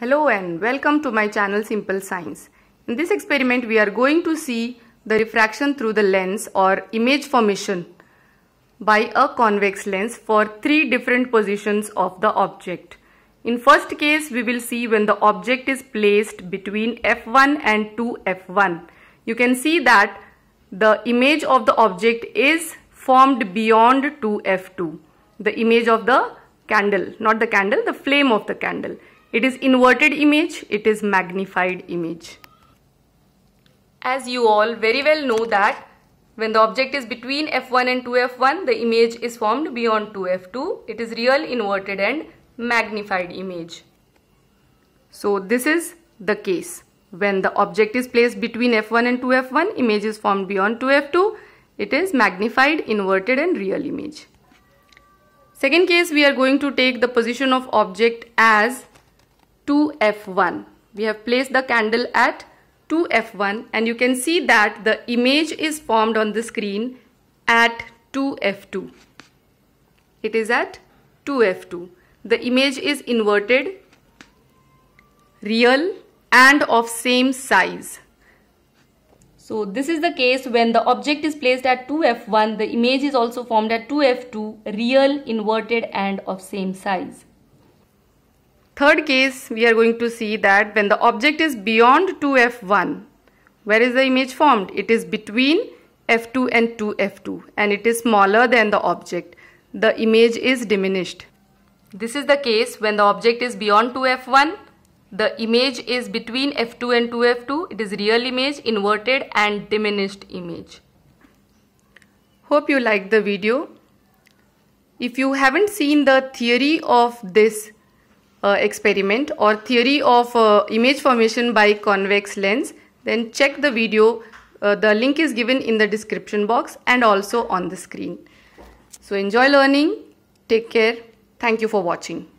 Hello and welcome to my channel Simple Science. In this experiment we are going to see the refraction through the lens or image formation by a convex lens for three different positions of the object. In first case we will see when the object is placed between f1 and 2f1. You can see that the image of the object is formed beyond 2f2. The image of the candle, not the candle, the flame of the candle. It is inverted image, it is magnified image. As you all very well know that when the object is between f1 and 2f1, the image is formed beyond 2f2. It is real inverted and magnified image. So this is the case. When the object is placed between f1 and 2f1, image is formed beyond 2f2. It is magnified, inverted and real image. Second case, we are going to take the position of object as 2F1. We have placed the candle at 2F1 and you can see that the image is formed on the screen at 2F2. It is at 2F2. The image is inverted, real and of same size. So this is the case when the object is placed at 2F1, the image is also formed at 2F2, real, inverted and of same size. Third case, we are going to see that when the object is beyond 2f1, where is the image formed? It is between f2 and 2f2 and it is smaller than the object. The image is diminished. This is the case when the object is beyond 2f1, the image is between f2 and 2f2. It is real image, inverted and diminished image. Hope you liked the video. If you haven't seen the theory of this uh, experiment or theory of uh, image formation by convex lens then check the video uh, the link is given in the description box and also on the screen so enjoy learning take care thank you for watching